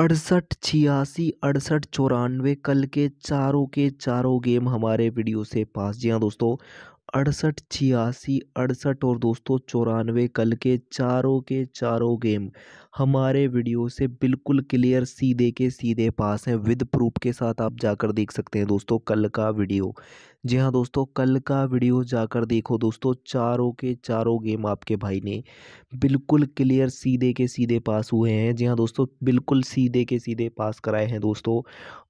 अड़सठ छियासी अड़सठ चौरानवे कल के चारों के चारों गेम हमारे वीडियो से पास जी हाँ दोस्तों अड़सठ छियासी अड़सठ और दोस्तों चौरानवे कल के चारों के चारों गेम हमारे वीडियो से बिल्कुल क्लियर सीधे के सीधे पास हैं विद प्रूफ के साथ आप जाकर देख सकते हैं दोस्तों कल का वीडियो जी हाँ दोस्तों कल का वीडियो जाकर देखो दोस्तों चारों के चारों गेम आपके भाई ने बिल्कुल क्लियर सीधे के सीधे पास हुए हैं जी हाँ दोस्तों बिल्कुल सीधे के सीधे पास कराए हैं दोस्तों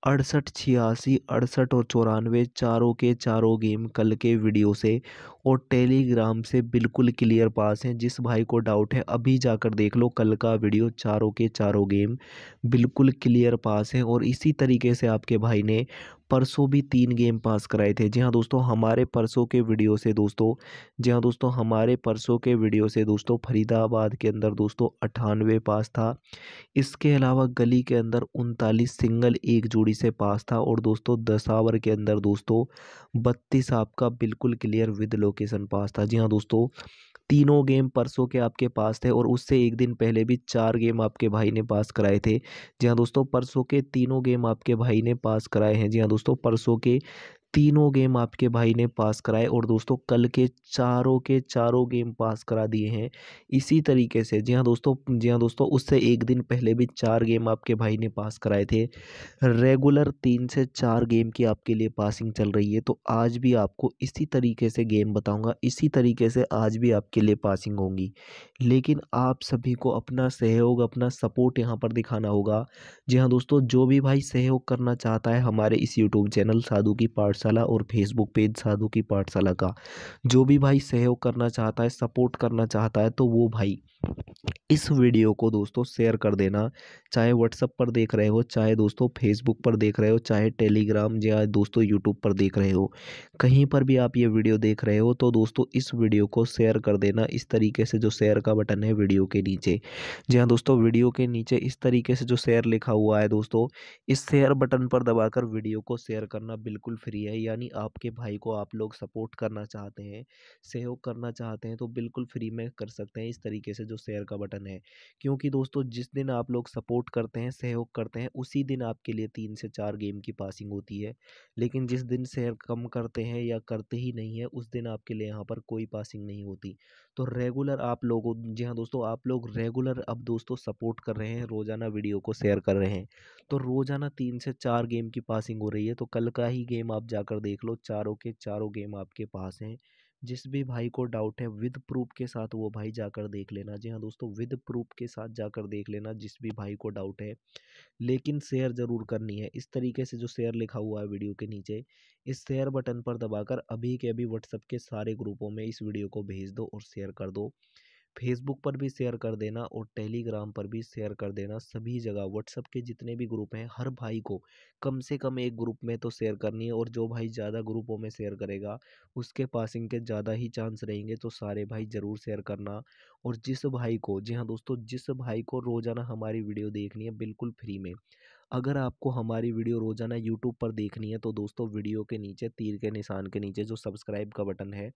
अड़सठ छियासी अड़सठ और चौरानवे चारों के चारों गेम कल के वीडियो से और टेलीग्राम से बिल्कुल क्लियर पास हैं जिस भाई को डाउट है अभी जाकर देख लो कल का वीडियो चारों के चारों गेम बिल्कुल क्लियर पास हैं और इसी तरीके से आपके भाई ने परसों भी तीन गेम पास कराए थे जी हाँ दोस्तों हमारे परसों के वीडियो से दोस्तों जी हाँ दोस्तों हमारे परसों के वीडियो से दोस्तों फरीदाबाद के अंदर दोस्तों अठानवे पास था इसके अलावा गली के अंदर उनतालीस सिंगल एक जोड़ी से पास था और दोस्तों दसावर के अंदर दोस्तों बत्तीस आपका बिल्कुल क्लियर विद लो लोकेशन पास था जी हाँ दोस्तों तीनों गेम परसों के आपके पास थे और उससे एक दिन पहले भी चार गेम आपके भाई ने पास कराए थे जी हाँ दोस्तों परसों के तीनों गेम आपके भाई ने पास कराए हैं जी हाँ दोस्तों परसों के तीनों गेम आपके भाई ने पास कराए और दोस्तों कल के चारों के चारों गेम पास करा दिए हैं इसी तरीके से जी हाँ दोस्तों जी हाँ दोस्तों उससे एक दिन पहले भी चार गेम आपके भाई ने पास कराए थे रेगुलर तीन से चार गेम की आपके लिए पासिंग चल रही है तो आज भी आपको इसी तरीके से गेम बताऊँगा इसी तरीके से आज भी आपके लिए पासिंग होंगी लेकिन आप सभी को अपना सहयोग अपना सपोर्ट यहाँ पर दिखाना होगा जी हाँ दोस्तों जो भी भाई सहयोग करना चाहता है हमारे इस यूट्यूब चैनल साधु की पार्ट पाठशाला और फेसबुक पेज साधु की पाठशाला का जो भी भाई सहयोग करना चाहता है सपोर्ट करना चाहता है तो वो भाई इस वीडियो को दोस्तों शेयर कर देना चाहे व्हाट्सअप पर देख रहे हो चाहे दोस्तों फेसबुक पर देख रहे हो चाहे टेलीग्राम या दोस्तों यूट्यूब पर देख रहे हो कहीं पर भी आप ये वीडियो देख रहे हो तो दोस्तों इस वीडियो को शेयर कर देना इस तरीके से जो शेयर का बटन है वीडियो के नीचे जी हाँ दोस्तों वीडियो के नीचे इस तरीके से जो शेयर लिखा हुआ है दोस्तों इस शेयर बटन पर दबाकर वीडियो को शेयर करना बिल्कुल फ्री है यानी आपके भाई को आप लोग सपोर्ट करना चाहते हैं सहयोग करना चाहते हैं तो बिल्कुल फ्री में कर सकते हैं इस तरीके से जो शेयर का बटन है क्योंकि दोस्तों जिस दिन आप लोग सपोर्ट करते हैं सहयोग करते हैं उसी दिन आपके लिए तीन से चार गेम की पासिंग होती है लेकिन जिस दिन शेयर कम करते हैं या करते ही नहीं है उस दिन आपके लिए यहाँ पर कोई पासिंग नहीं होती तो रेगुलर आप लोगों जी हाँ दोस्तों आप लोग रेगुलर अब दोस्तों सपोर्ट कर रहे हैं रोज़ाना वीडियो को शेयर कर रहे हैं तो रोज़ाना तीन से चार गेम की पासिंग हो रही है तो कल का ही गेम आप जाकर देख लो चारों के चारों गेम आपके पास हैं जिस भी भाई को डाउट है विद प्रूफ के साथ वो भाई जाकर देख लेना जी हाँ दोस्तों विद प्रूफ के साथ जाकर देख लेना जिस भी भाई को डाउट है लेकिन शेयर ज़रूर करनी है इस तरीके से जो शेयर लिखा हुआ है वीडियो के नीचे इस शेयर बटन पर दबाकर अभी के अभी व्हाट्सअप के सारे ग्रुपों में इस वीडियो को भेज दो और शेयर कर दो फेसबुक पर भी शेयर कर देना और टेलीग्राम पर भी शेयर कर देना सभी जगह व्हाट्सअप के जितने भी ग्रुप हैं हर भाई को कम से कम एक ग्रुप में तो शेयर करनी है और जो भाई ज़्यादा ग्रुपों में शेयर करेगा उसके पासिंग के ज़्यादा ही चांस रहेंगे तो सारे भाई ज़रूर शेयर करना और जिस भाई को जी हाँ दोस्तों जिस भाई को रोज़ाना हमारी वीडियो देखनी है बिल्कुल फ्री में अगर आपको हमारी वीडियो रोज़ाना यूट्यूब पर देखनी है तो दोस्तों वीडियो के नीचे तीर के निशान के नीचे जो सब्सक्राइब का बटन है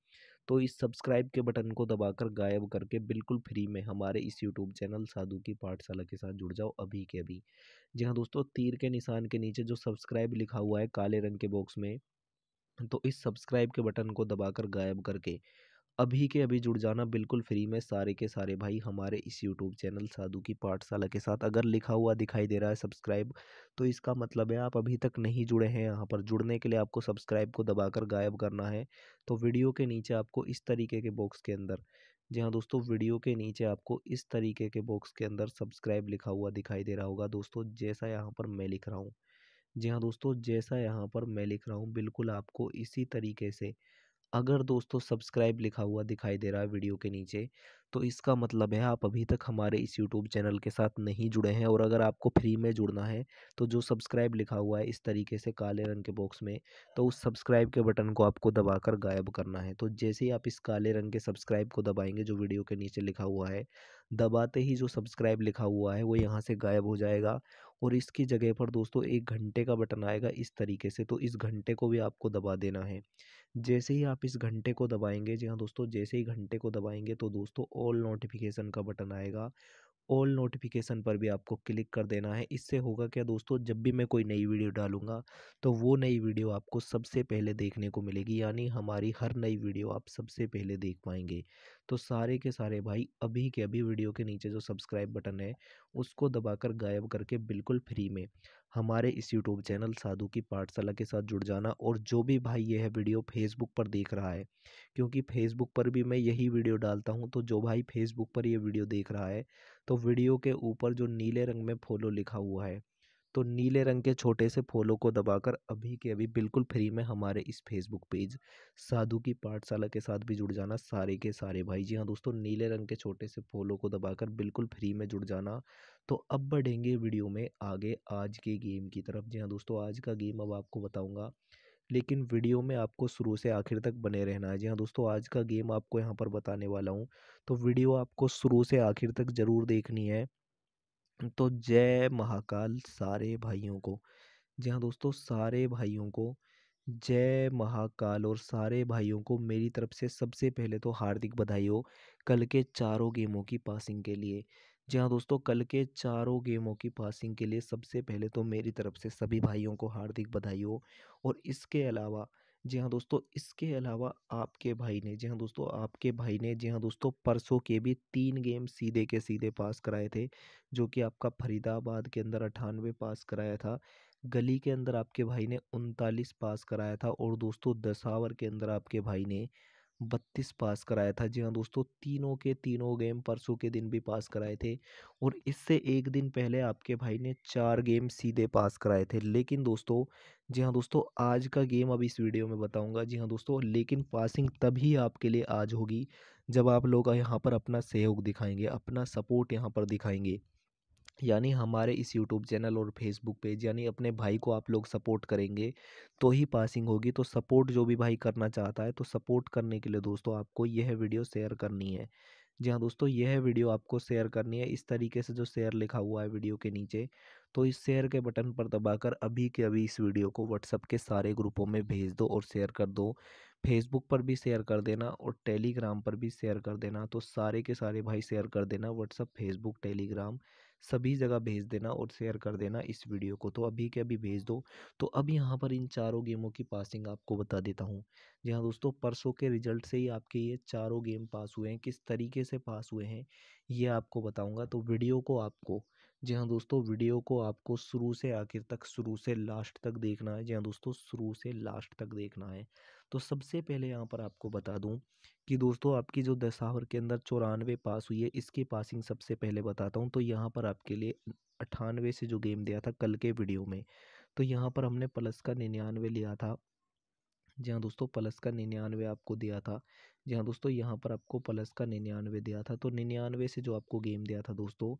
तो इस सब्सक्राइब के बटन को दबाकर गायब करके बिल्कुल फ्री में हमारे इस यूट्यूब चैनल साधु की पाठशाला के साथ जुड़ जाओ अभी के अभी जी हाँ दोस्तों तीर के निशान के नीचे जो सब्सक्राइब लिखा हुआ है काले रंग के बॉक्स में तो इस सब्सक्राइब के बटन को दबाकर गायब करके अभी के अभी जुड़ जाना बिल्कुल फ्री में सारे के सारे भाई हमारे इस यूट्यूब चैनल साधु की पाठशाला के साथ अगर लिखा हुआ दिखाई दे रहा है सब्सक्राइब तो इसका मतलब है आप अभी तक नहीं जुड़े हैं यहाँ पर जुड़ने के लिए आपको सब्सक्राइब को दबाकर गायब करना है तो वीडियो के नीचे आपको इस तरीके के बॉक्स के अंदर जी हाँ दोस्तों वीडियो के नीचे आपको इस तरीके के बॉक्स के अंदर सब्सक्राइब लिखा हुआ दिखाई दे रहा होगा दोस्तों जैसा यहाँ पर मैं लिख रहा हूँ जी हाँ दोस्तों जैसा यहाँ पर मैं लिख रहा हूँ बिल्कुल आपको इसी तरीके से अगर दोस्तों सब्सक्राइब लिखा हुआ दिखाई दे रहा है वीडियो के नीचे तो इसका मतलब है आप अभी तक हमारे इस यूट्यूब चैनल के साथ नहीं जुड़े हैं और अगर आपको फ्री में जुड़ना है तो जो सब्सक्राइब लिखा हुआ है इस तरीके से काले रंग के बॉक्स में तो उस सब्सक्राइब के बटन को आपको दबाकर गायब करना है तो जैसे ही आप इस काले रंग के सब्सक्राइब को दबाएंगे जो वीडियो के नीचे लिखा हुआ है दबाते ही जो सब्सक्राइब लिखा हुआ है वो यहाँ से गायब हो जाएगा और इसकी जगह पर दोस्तों एक घंटे का बटन आएगा इस तरीके से तो इस घंटे को भी आपको दबा देना है जैसे ही आप इस घंटे को दबाएंगे जी हाँ दोस्तों जैसे ही घंटे को दबाएंगे तो दोस्तों ऑल नोटिफिकेशन का बटन आएगा ऑल नोटिफिकेशन पर भी आपको क्लिक कर देना है इससे होगा क्या दोस्तों जब भी मैं कोई नई वीडियो डालूंगा तो वो नई वीडियो आपको सबसे पहले देखने को मिलेगी यानी हमारी हर नई वीडियो आप सबसे पहले देख पाएंगे तो सारे के सारे भाई अभी के अभी वीडियो के नीचे जो सब्सक्राइब बटन है उसको दबाकर गायब करके बिल्कुल फ्री में हमारे इस यूट्यूब चैनल साधु की पाठशाला के साथ जुड़ जाना और जो भी भाई यह वीडियो फेसबुक पर देख रहा है क्योंकि फेसबुक पर भी मैं यही वीडियो डालता हूँ तो जो भाई फेसबुक पर यह वीडियो देख रहा है तो वीडियो के ऊपर जो नीले रंग में फॉलो लिखा हुआ है तो नीले रंग के छोटे से फॉलो को दबाकर अभी के अभी बिल्कुल फ्री में हमारे इस फेसबुक पेज साधु की पाठशाला के साथ भी जुड़ जाना सारे के सारे भाई जी हाँ दोस्तों नीले रंग के छोटे से फॉलो को दबाकर बिल्कुल फ्री में जुड़ जाना तो अब बढ़ेंगे वीडियो में आगे आज के गेम की तरफ जी हाँ दोस्तों आज का गेम अब आपको बताऊँगा लेकिन वीडियो में आपको शुरू से आखिर तक बने रहना है जी हाँ दोस्तों आज का गेम आपको यहाँ पर बताने वाला हूँ तो वीडियो आपको शुरू से आखिर तक ज़रूर देखनी है तो जय महाकाल सारे भाइयों को जी हाँ दोस्तों सारे भाइयों को जय महाकाल और सारे भाइयों को मेरी तरफ से सबसे पहले तो हार्दिक बधाई हो कल के चारों गेमों की पासिंग के लिए जी हाँ दोस्तों कल के चारों गेमों की पासिंग के लिए सबसे पहले तो मेरी तरफ से सभी भाइयों को हार्दिक बधाई हो और इसके अलावा जी हाँ दोस्तों इसके अलावा आपके भाई ने जी हाँ दोस्तों आपके भाई ने जी हाँ दोस्तों परसों के भी तीन गेम सीधे के सीधे पास कराए थे जो कि आपका फरीदाबाद के अंदर अठानवे पास कराया था गली के अंदर आपके भाई ने उनतालीस पास कराया था और दोस्तों दसावर के अंदर आपके भाई ने बत्तीस पास कराया था जी हाँ दोस्तों तीनों के तीनों गेम परसों के दिन भी पास कराए थे और इससे एक दिन पहले आपके भाई ने चार गेम सीधे पास कराए थे लेकिन दोस्तों जी हाँ दोस्तों आज का गेम अब इस वीडियो में बताऊंगा जी हाँ दोस्तों लेकिन पासिंग तभी आपके लिए आज होगी जब आप लोग यहाँ पर अपना सहयोग दिखाएंगे अपना सपोर्ट यहाँ पर दिखाएंगे यानी हमारे इस यूट्यूब चैनल और फेसबुक पेज यानी अपने भाई को आप लोग सपोर्ट करेंगे तो ही पासिंग होगी तो सपोर्ट जो भी भाई करना चाहता है तो सपोर्ट करने के लिए दोस्तों आपको यह वीडियो शेयर करनी है जी हाँ दोस्तों यह वीडियो आपको शेयर करनी है इस तरीके से जो शेयर लिखा हुआ है वीडियो के नीचे तो इस शेयर के बटन पर दबाकर अभी के अभी इस वीडियो को व्हाट्सअप के सारे ग्रुपों में भेज दो और शेयर कर दो फेसबुक पर भी शेयर कर देना और टेलीग्राम पर भी शेयर कर देना तो सारे के सारे भाई शेयर कर देना व्हाट्सअप फेसबुक टेलीग्राम सभी जगह भेज देना और शेयर कर देना इस वीडियो को तो अभी के अभी भेज दो तो अब यहाँ पर इन चारों गेमों की पासिंग आपको बता देता हूँ जी हाँ दोस्तों परसों के रिजल्ट से ही आपके ये चारों गेम पास हुए हैं किस तरीके से पास हुए हैं ये आपको बताऊँगा तो वीडियो को आपको जी हाँ दोस्तों वीडियो को आपको शुरू से आखिर तक शुरू से लास्ट तक देखना है जी हाँ दोस्तों शुरू से लास्ट तक देखना है तो सबसे पहले यहाँ पर आपको बता दूँ कि दोस्तों आपकी जो दशावर के अंदर चौरानवे पास हुई है इसकी पासिंग सबसे पहले बताता हूँ तो यहाँ पर आपके लिए अट्ठानवे से जो गेम दिया था कल के वीडियो में तो यहाँ पर हमने प्लस का निन्यानवे लिया था जी हाँ दोस्तों प्लस का निन्यानवे आपको दिया था जी हाँ दोस्तों यहाँ पर आपको प्लस का निन्यानवे दिया था तो निन्यानवे से जो आपको गेम दिया था दोस्तों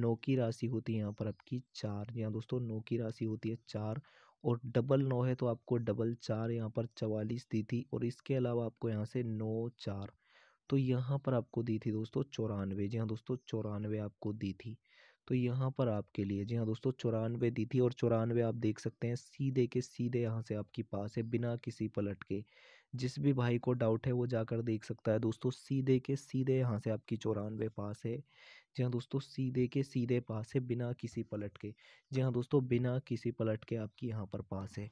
नौ की राशि होती है यहाँ पर आपकी चार जी हाँ दोस्तों नौ की राशि होती है चार और डबल नौ है तो आपको डबल चार यहाँ पर चवालीस दी थी और इसके अलावा आपको यहाँ से नौ चार तो यहाँ पर आपको दी थी दोस्तों चौरानवे जी हाँ दोस्तों चौरानवे आपको दी थी तो यहाँ पर आपके लिए जी हाँ दोस्तों चौरानवे दी थी और चौरानवे आप देख सकते हैं सीधे के सीधे यहाँ से आपकी पास है बिना किसी पलट के जिस भी भाई को डाउट है वो जाकर देख सकता है दोस्तों सीधे के सीधे यहाँ से आपकी चौरानवे पास है जी हाँ दोस्तों सीधे के सीधे पास है बिना किसी पलट के जी हाँ दोस्तों बिना किसी पलट के आपकी यहाँ पर पास है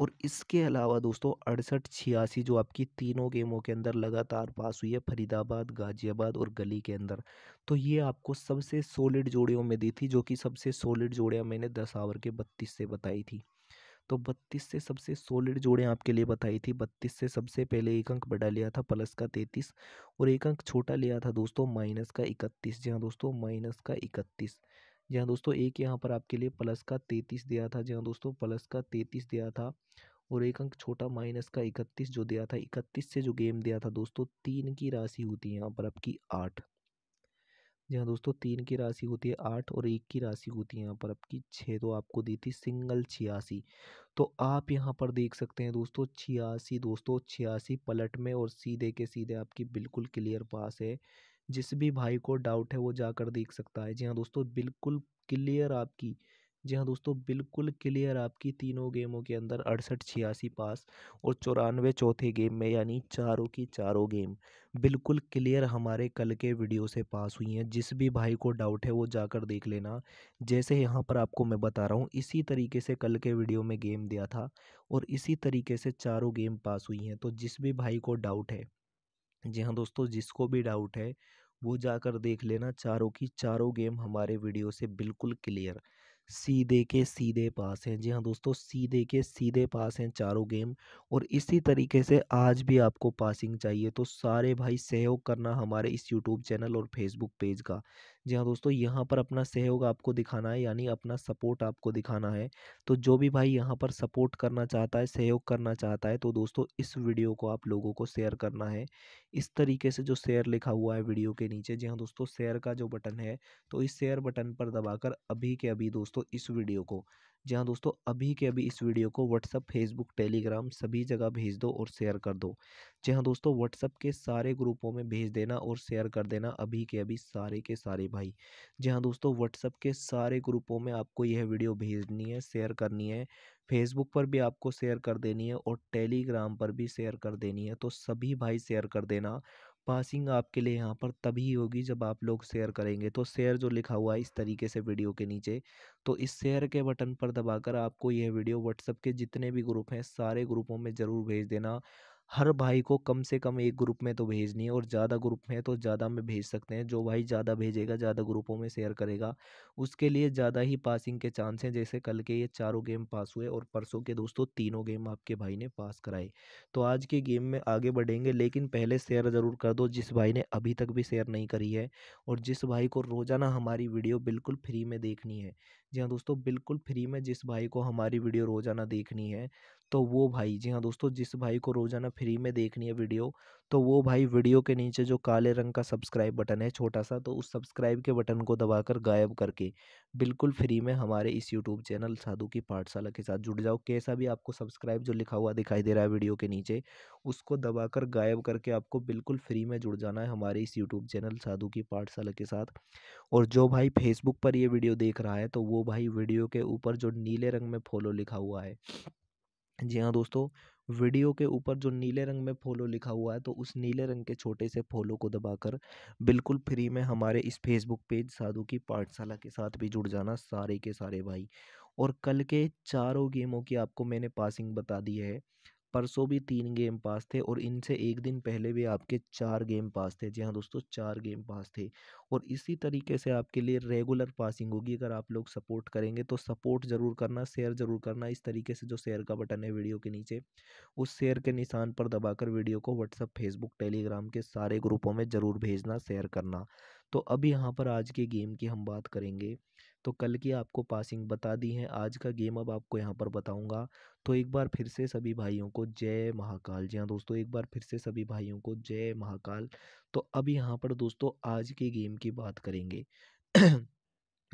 और इसके अलावा दोस्तों अड़सठ छियासी जो आपकी तीनों गेमों के अंदर लगातार पास हुई है फरीदाबाद गाजियाबाद और गली के अंदर तो ये आपको सबसे सॉलिड जोड़ियों में दी थी जो कि सबसे सॉलिड जोड़ियाँ मैंने दस आवर के बत्तीस से बताई थी तो बत्तीस से सबसे सॉलिड जोड़ें आपके लिए बताई थी बत्तीस से सबसे पहले एक अंक बड़ा लिया था प्लस का तैतीस और एक अंक छोटा लिया था दोस्तों माइनस का इकतीस जी हाँ दोस्तों माइनस का इकतीस जी हाँ दोस्तों एक यहाँ पर आपके लिए प्लस का तैतीस दिया था जी हाँ दोस्तों प्लस का तैतीस दिया था और एक अंक छोटा माइनस का इकतीस जो दिया था इकतीस से जो गेम दिया था दोस्तों तीन की राशि होती है यहाँ पर आपकी आठ जहाँ दोस्तों तीन की राशि होती है आठ और एक की राशि होती है यहाँ पर आपकी छः तो आपको दी थी सिंगल छियासी तो आप यहाँ पर देख सकते हैं दोस्तों छियासी दोस्तों छियासी पलट में और सीधे के सीधे आपकी बिल्कुल क्लियर पास है जिस भी भाई को डाउट है वो जाकर देख सकता है जी हाँ दोस्तों बिल्कुल क्लियर आपकी जी हाँ दोस्तों बिल्कुल क्लियर आपकी तीनों गेमों के अंदर अड़सठ छियासी पास और चौरानवे चौथे गेम में यानी चारों की चारों गेम बिल्कुल क्लियर हमारे कल के वीडियो से पास हुई हैं जिस भी भाई को डाउट है वो जाकर देख लेना जैसे यहाँ पर आपको मैं बता रहा हूँ इसी तरीके से कल के वीडियो में गेम दिया था और इसी तरीके से चारों गेम पास हुई हैं तो जिस भी भाई को डाउट है जी हाँ दोस्तों जिसको भी डाउट है वो जाकर देख लेना चारों की चारों गेम हमारे वीडियो से बिल्कुल क्लियर सीधे के सीधे पास हैं जी हाँ दोस्तों सीधे के सीधे पास हैं चारों गेम और इसी तरीके से आज भी आपको पासिंग चाहिए तो सारे भाई सहयोग करना हमारे इस यूट्यूब चैनल और फेसबुक पेज का जी हाँ दोस्तों यहाँ पर अपना सहयोग आपको दिखाना है यानी अपना सपोर्ट आपको दिखाना है तो जो भी भाई यहाँ पर सपोर्ट करना चाहता है सहयोग करना चाहता है तो दोस्तों इस वीडियो को आप लोगों को शेयर करना है इस तरीके से जो शेयर लिखा हुआ है वीडियो के नीचे जी हाँ दोस्तों शेयर का जो बटन है तो इस शेयर बटन पर दबाकर अभी के अभी दोस्तों इस वीडियो को जी हाँ दोस्तों अभी के अभी इस वीडियो को व्हाट्सअप फेसबुक टेलीग्राम सभी जगह भेज दो और शेयर कर दो जी हाँ दोस्तों व्हाट्सअप के सारे ग्रुपों में भेज देना और शेयर कर देना अभी के अभी सारे के सारे भाई जी हाँ दोस्तों व्हाट्सअप के सारे ग्रुपों में आपको यह वीडियो भेजनी है शेयर करनी है फेसबुक पर भी आपको शेयर कर देनी है और टेलीग्राम पर भी शेयर कर देनी है तो सभी भाई शेयर कर देना पासिंग आपके लिए यहाँ पर तभी होगी जब आप लोग शेयर करेंगे तो शेयर जो लिखा हुआ है इस तरीके से वीडियो के नीचे तो इस शेयर के बटन पर दबाकर आपको यह वीडियो व्हाट्सएप के जितने भी ग्रुप हैं सारे ग्रुपों में ज़रूर भेज देना हर भाई को कम से कम एक ग्रुप में तो भेजनी है और ज़्यादा ग्रुप में तो ज़्यादा में भेज सकते हैं जो भाई ज़्यादा भेजेगा ज़्यादा ग्रुपों में शेयर करेगा उसके लिए ज़्यादा ही पासिंग के चांस हैं जैसे कल के ये चारों गेम पास हुए और परसों के दोस्तों तीनों गेम आपके भाई ने पास कराए तो आज के गेम में आगे बढ़ेंगे लेकिन पहले शेयर ज़रूर कर दो जिस भाई ने अभी तक भी शेयर नहीं करी है और जिस भाई को रोज़ाना हमारी वीडियो बिल्कुल फ्री में देखनी है जी हाँ दोस्तों बिल्कुल फ्री में जिस भाई को हमारी वीडियो रोज़ाना देखनी है तो वो भाई जी हाँ दोस्तों जिस भाई को रोज़ाना फ्री में देखनी है वीडियो तो वो भाई वीडियो के नीचे जो काले रंग का सब्सक्राइब बटन है छोटा सा तो उस सब्सक्राइब के बटन को दबाकर गायब करके बिल्कुल फ्री में हमारे इस यूट्यूब चैनल साधु की पाठशाला के साथ जुड़ जाओ कैसा भी आपको सब्सक्राइब जो लिखा हुआ दिखाई दे रहा है वीडियो के नीचे उसको दबाकर गायब करके आपको बिल्कुल फ्री में जुड़ जाना है हमारे इस यूट्यूब चैनल साधु की पाठशाला के साथ और जो भाई फेसबुक पर ये वीडियो देख रहा है तो वो भाई वीडियो के ऊपर जो नीले रंग में फॉलो लिखा हुआ है जी हाँ दोस्तों वीडियो के ऊपर जो नीले रंग में फॉलो लिखा हुआ है तो उस नीले रंग के छोटे से फॉलो को दबाकर बिल्कुल फ्री में हमारे इस फेसबुक पेज साधु की पाठशाला के साथ भी जुड़ जाना सारे के सारे भाई और कल के चारों गेमों की आपको मैंने पासिंग बता दी है परसों भी तीन गेम पास थे और इनसे एक दिन पहले भी आपके चार गेम पास थे जी हाँ दोस्तों चार गेम पास थे और इसी तरीके से आपके लिए रेगुलर पासिंग होगी अगर आप लोग सपोर्ट करेंगे तो सपोर्ट ज़रूर करना शेयर ज़रूर करना इस तरीके से जो शेयर का बटन है वीडियो के नीचे उस शेयर के निशान पर दबाकर वीडियो को व्हाट्सअप फेसबुक टेलीग्राम के सारे ग्रुपों में ज़रूर भेजना शेयर करना तो अब यहाँ पर आज के गेम की हम बात करेंगे तो कल की आपको पासिंग बता दी है आज का गेम अब आपको यहाँ पर बताऊँगा तो एक बार फिर से सभी भाइयों को जय महाकाल जी हाँ दोस्तों एक बार फिर से सभी भाइयों को जय महाकाल तो अब यहाँ पर दोस्तों आज के गेम की बात करेंगे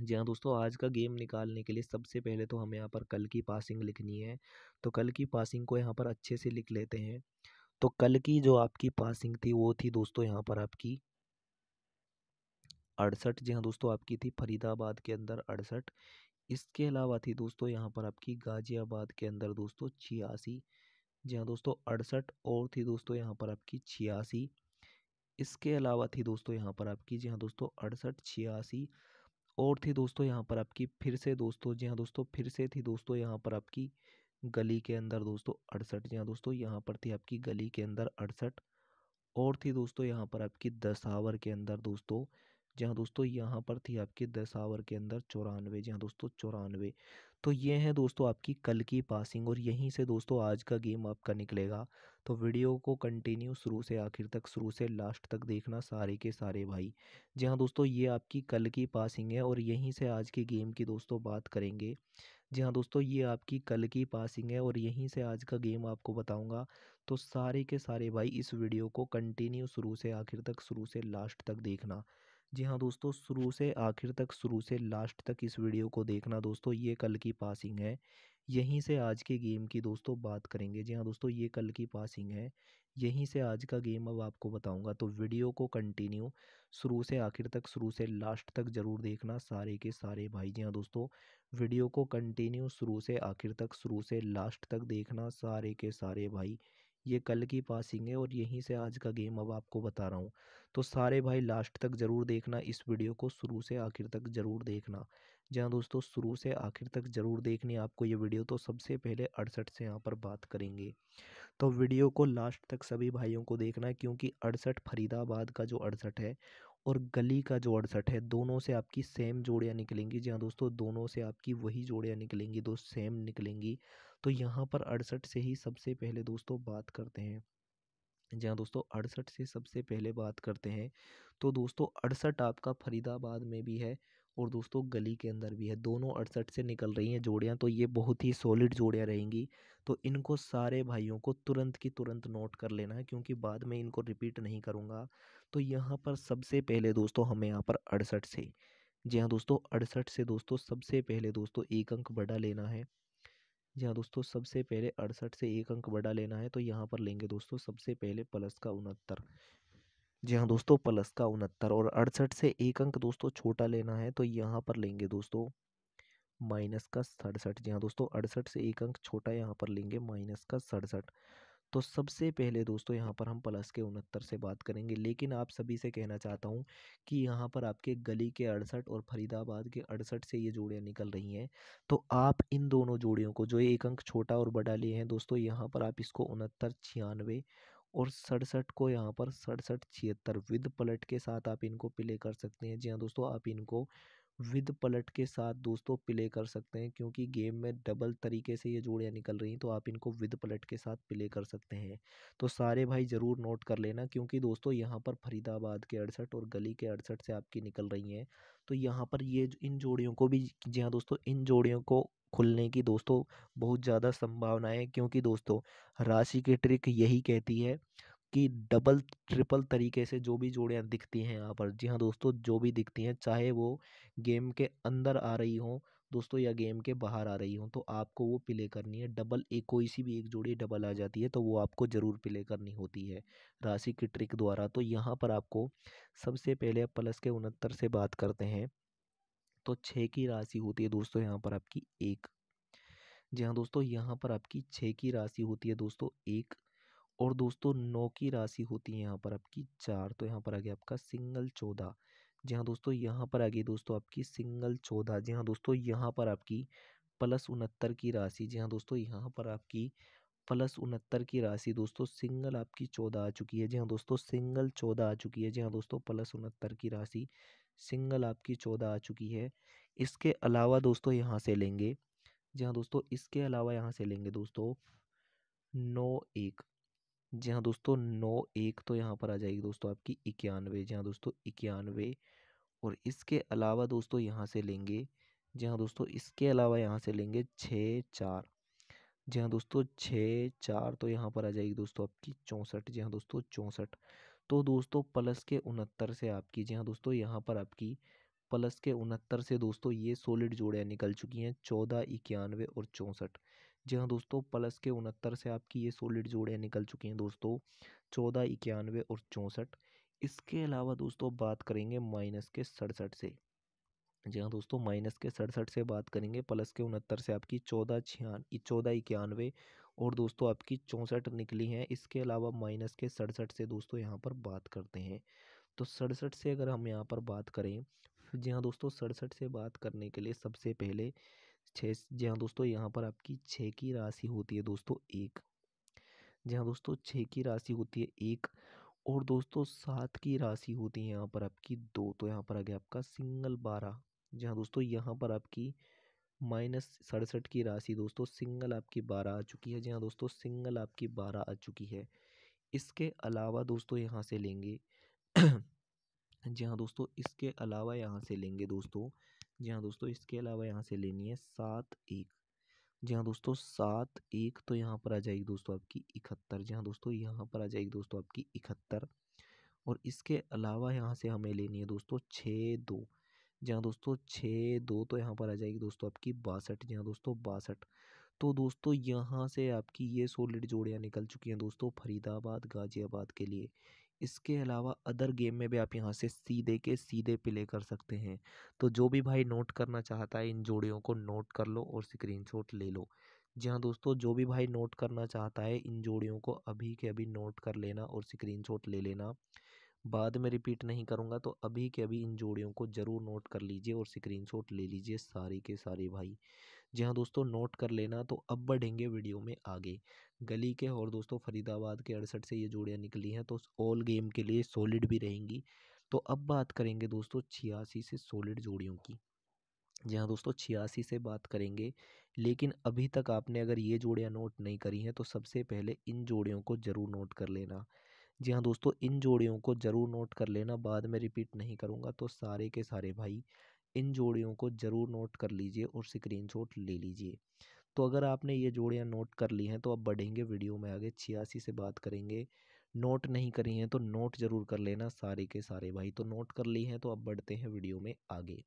जी हाँ दोस्तों आज का गेम निकालने के लिए सबसे पहले तो हमें यहाँ पर कल की पासिंग लिखनी है तो कल की पासिंग को यहाँ पर अच्छे से लिख लेते हैं तो कल की जो आपकी पासिंग थी वो थी दोस्तों यहाँ पर आपकी अड़सठ जी हाँ दोस्तों आपकी थी फरीदाबाद के अंदर अड़सठ इसके अलावा थी दोस्तों यहाँ पर आपकी गाजियाबाद के अंदर दोस्तों छियासी जी हाँ दोस्तों अड़सठ और थी दोस्तों यहाँ पर आपकी छियासी इसके अलावा थी दोस्तों यहाँ पर आपकी जी हाँ दोस्तों अड़सठ छियासी और थी दोस्तों यहाँ पर आपकी फिर से दोस्तों जी हाँ दोस्तों फिर से थी दोस्तों यहाँ पर आपकी गली के अंदर दोस्तों अड़सठ जी हाँ दोस्तों यहाँ पर थी आपकी गली के अंदर अड़सठ और थी दोस्तों यहाँ पर आपकी दसावर के अंदर दोस्तों जी हाँ दोस्तों यहाँ पर थी आपकी दस आवर के अंदर चौरानवे जी हाँ दोस्तों चौरानवे तो ये है दोस्तों आपकी कल की पासिंग और यहीं से दोस्तों आज का गेम आपका निकलेगा तो वीडियो को कंटिन्यू शुरू से आखिर तक शुरू से लास्ट तक देखना सारे के सारे भाई जी हाँ दोस्तों ये आपकी कल की पासिंग है और यहीं से आज के गेम की दोस्तों बात करेंगे जी हाँ दोस्तों ये आपकी कल की पासिंग है और यहीं से आज का गेम आपको बताऊंगा तो सारे के सारे भाई इस वीडियो को कंटिन्यू शुरू से आखिर तक शुरू से लास्ट तक देखना जी हाँ दोस्तों शुरू से आखिर तक शुरू से लास्ट तक इस वीडियो को देखना दोस्तों ये कल की पासिंग है यहीं से आज के गेम की दोस्तों बात करेंगे जी हाँ दोस्तों ये कल की पासिंग है यहीं से आज का गेम अब आपको बताऊंगा तो वीडियो को कंटिन्यू शुरू से आखिर तक शुरू से लास्ट तक ज़रूर देखना सारे के सारे भाई जी हाँ दोस्तों वीडियो को कंटिन्यू शुरू से आखिर तक शुरू से लास्ट तक देखना सारे के सारे भाई ये कल की पासिंग है और यहीं से आज का गेम अब आपको बता रहा हूँ तो सारे भाई लास्ट तक ज़रूर देखना इस वीडियो को शुरू से आखिर तक ज़रूर देखना जहाँ दोस्तों शुरू से आखिर तक ज़रूर देखनी आपको ये वीडियो तो सबसे पहले अड़सठ से यहाँ पर बात करेंगे तो वीडियो को लास्ट तक सभी भाइयों को देखना क्योंकि अड़सठ फरीदाबाद का जो अड़सठ है और गली का जो अड़सठ है दोनों से आपकी सेम जोड़ियाँ निकलेंगी जी हाँ दोस्तों दोनों से आपकी वही जोड़ियाँ निकलेंगी दो सेम निकलेंगी तो यहाँ पर अड़सठ से ही सबसे पहले दोस्तों बात करते हैं जी हाँ दोस्तों अड़सठ से सबसे पहले बात करते हैं तो दोस्तों अड़सठ आपका फरीदाबाद में भी है और दोस्तों गली के अंदर भी है दोनों अड़सठ से निकल रही हैं जोड़ियाँ तो ये बहुत ही सॉलिड जोड़ियाँ रहेंगी तो इनको सारे भाइयों को तुरंत की तुरंत नोट कर लेना है क्योंकि बाद में इनको रिपीट नहीं करूँगा तो यहाँ पर सबसे पहले दोस्तों हमें यहाँ पर अड़सठ से जी हाँ दोस्तों अड़सठ से दोस्तों सबसे पहले दोस्तों एक अंक बड़ा लेना है जी हाँ दोस्तों सबसे पहले अड़सठ से एक अंक बड़ा लेना है तो यहाँ पर लेंगे दोस्तों सबसे पहले प्लस का उनहत्तर जी हाँ दोस्तों प्लस का उनहत्तर और अड़सठ से एक अंक दोस्तों छोटा लेना है तो यहाँ पर लेंगे दोस्तों माइनस का सड़सठ जी हाँ दोस्तों अड़सठ से एक अंक छोटा यहाँ पर लेंगे माइनस का सड़सठ तो सबसे पहले दोस्तों यहाँ पर हम प्लस के उनहत्तर से बात करेंगे लेकिन आप सभी से कहना चाहता हूँ कि यहाँ पर आपके गली के अड़सठ और फरीदाबाद के अड़सठ से ये जोड़ियाँ निकल रही हैं तो आप इन दोनों जोड़ियों को जो एक अंक छोटा और बड़ा लिए हैं दोस्तों यहाँ पर आप इसको उनहत्तर छियानवे और सड़सठ को यहाँ पर सड़सठ छिहत्तर विद पलट के साथ आप इनको प्ले कर सकते हैं जी हाँ दोस्तों आप इनको विद पलट के साथ दोस्तों प्ले कर सकते हैं क्योंकि गेम में डबल तरीके से ये जोड़ियाँ निकल रही हैं तो आप इनको विद पलट के साथ प्ले कर सकते हैं तो सारे भाई ज़रूर नोट कर लेना क्योंकि दोस्तों यहाँ पर फरीदाबाद के अड़सठ और गली के अड़सठ से आपकी निकल रही हैं तो यहाँ पर ये इन जोड़ियों को भी जी हाँ दोस्तों इन जोड़ियों को खुलने की दोस्तों बहुत ज़्यादा संभावनाएँ क्योंकि दोस्तों राशि की ट्रिक यही कहती है कि डबल ट्रिपल तरीके से जो भी जोड़ियाँ दिखती हैं यहाँ पर जी हाँ दोस्तों जो भी दिखती हैं चाहे वो गेम के अंदर आ रही हों दोस्तों या गेम के बाहर आ रही हों तो आपको वो प्ले करनी है डबल एक कोई सी भी एक जोड़ी डबल आ जाती है तो वो आपको ज़रूर प्ले करनी होती है राशि की ट्रिक द्वारा तो यहाँ पर आपको सबसे पहले आप प्लस के उनहत्तर से बात करते हैं तो छः की राशि होती है दोस्तों यहाँ पर आपकी एक जी हाँ दोस्तों यहाँ पर आपकी छः की राशि होती है दोस्तों एक और दोस्तों नौ की राशि होती है यहाँ पर आपकी चार तो यहाँ पर आ गया आपका सिंगल चौदह जी हाँ दोस्तों यहाँ पर आ गई दोस्तों आपकी सिंगल चौदह जी हाँ दोस्तों यहाँ पर आपकी प्लस उनहत्तर की राशि जी हाँ दोस्तों यहाँ पर आपकी प्लस उनहत्तर की राशि दोस्तों सिंगल आपकी चौदह आ चुकी है जी हाँ दोस्तों सिंगल चौदह आ चुकी है जी हाँ दोस्तों प्लस उनहत्तर की राशि सिंगल आपकी चौदह आ चुकी है इसके अलावा दोस्तों यहाँ से लेंगे जी हाँ दोस्तों इसके अलावा यहाँ से लेंगे दोस्तों नौ एक जी हाँ दोस्तों, नौ एक तो यहाँ पर आ जाएगी दोस्तों आपकी इक्यानवे जी हाँ दोस्तों इक्यानवे और इसके अलावा दोस्तों यहाँ से लेंगे जी हाँ दोस्तों इसके अलावा यहाँ से लेंगे छः चार जी हाँ दोस्तों छः चार तो यहाँ पर आ जाएगी दोस्तों आपकी चौंसठ जी हाँ दोस्तों चौंसठ तो दोस्तों प्लस के उनहत्तर से आपकी जी हाँ दोस्तों यहाँ पर आपकी प्लस के उनहत्तर से दोस्तों ये सोलिड जोड़ियाँ निकल चुकी हैं चौदह इक्यानवे और चौंसठ जी हाँ दोस्तों प्लस के उनहत्तर से आपकी ये सोलिड जोड़ियाँ निकल चुकी हैं दोस्तों चौदह इक्यानवे और चौंसठ इसके अलावा दोस्तों बात करेंगे माइनस के सड़सठ से जी हाँ दोस्तों माइनस के सड़सठ से बात करेंगे प्लस के उनहत्तर से आपकी चौदह छियान चौदह इक्यानवे और दोस्तों आपकी चौंसठ निकली हैं इसके अलावा माइनस के सड़सठ से दोस्तों यहाँ पर बात करते हैं तो सड़सठ से अगर हम यहाँ पर बात करें जी हाँ दोस्तों सड़सठ से बात करने के लिए सबसे पहले छः जी हाँ दोस्तों यहाँ पर आपकी छः की राशि होती है दोस्तों एक जी हाँ दोस्तों छः की राशि होती है एक और दोस्तों सात की राशि होती है यहाँ पर आपकी दो तो यहाँ पर आ गया आपका सिंगल बारह जी हाँ दोस्तों यहाँ पर आपकी माइनस सड़सठ की राशि दोस्तों सिंगल आपकी बारह आ चुकी है जी हाँ दोस्तों सिंगल आपकी बारह आ चुकी है इसके अलावा दोस्तों यहाँ से लेंगे जी हाँ दोस्तों इसके अलावा यहाँ से लेंगे दोस्तों जी हाँ दोस्तों इसके अलावा यहाँ से लेनी है सात एक जी हाँ दोस्तों सात एक तो यहाँ पर आ जाएगी दोस्तों आपकी इकहत्तर जी हाँ दोस्तों यहाँ पर आ जाएगी दोस्तों आपकी इकहत्तर और इसके अलावा यहाँ से हमें लेनी है दोस्तों छः दो जी हाँ दोस्तों छः दो तो यहाँ पर आ जाएगी दोस्तों आपकी बासठ जी हाँ दोस्तों बासठ तो दोस्तों यहाँ से आपकी ये सोलिड जोड़ियाँ निकल चुकी हैं दोस्तों फरीदाबाद गाज़ियाबाद के लिए इसके अलावा अदर गेम में भी आप यहाँ से सीधे के सीधे प्ले कर सकते हैं तो जो भी भाई नोट करना चाहता है इन जोड़ियों को नोट कर लो और स्क्रीनशॉट ले लो जी हाँ दोस्तों जो भी भाई नोट करना चाहता है इन जोड़ियों को अभी के अभी नोट कर लेना और स्क्रीनशॉट ले लेना बाद में रिपीट नहीं करूँगा तो अभी के अभी इन जोड़ियों को ज़रूर नोट कर लीजिए और स्क्रीनशॉट ले लीजिए सारी के सारे भाई जी हाँ दोस्तों नोट कर लेना तो अब बढ़ेंगे वीडियो में आगे गली के और दोस्तों फरीदाबाद के अड़सठ से ये जोड़ियाँ निकली हैं तो ऑल गेम के लिए सॉलिड भी रहेंगी तो अब बात करेंगे दोस्तों छियासी से सॉलिड जोड़ियों की जी हाँ दोस्तों छियासी से बात करेंगे लेकिन अभी तक आपने अगर ये जोड़ियाँ नोट नहीं करी हैं तो सबसे पहले इन जोड़ियों को ज़रूर नोट कर लेना जी हाँ दोस्तों इन जोड़ियों को ज़रूर नोट कर लेना बाद में रिपीट नहीं करूँगा तो सारे के सारे भाई इन जोड़ियों को ज़रूर नोट कर लीजिए और स्क्रीनशॉट ले लीजिए तो अगर आपने ये जोड़ियाँ नोट कर ली हैं तो अब बढ़ेंगे वीडियो में आगे छियासी से बात करेंगे नोट नहीं करी हैं तो नोट ज़रूर कर लेना सारे के सारे भाई तो नोट कर ली हैं तो अब बढ़ते हैं वीडियो में आगे